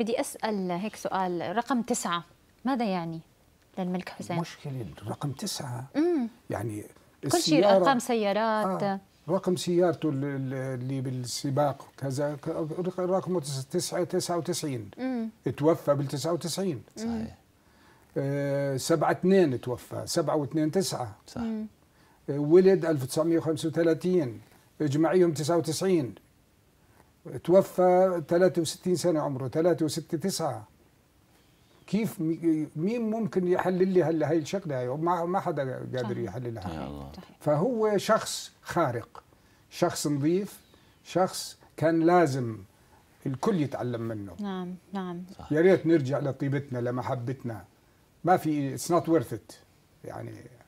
بدي أسأل هيك سؤال رقم تسعة ماذا يعني للملك حسين؟ مشكلة رقم تسعة مم. يعني كل شيء أرقام سيارات آه. رقم سيارته اللي بالسباق كذا رقمه 99 توفى بال 99 صحيح 7 آه، 2 توفى 7 2 9 صح آه، ولد 1935 اجمعيهم 99 توفى 63 سنة عمره 63 تسعة كيف مين ممكن يحلل لي هلا هي الشغله هي ما ما حدا قادر يحللها فهو شخص خارق شخص نظيف شخص كان لازم الكل يتعلم منه نعم نعم يا ريت نرجع لطيبتنا لمحبتنا ما في اتس نوت ورث يعني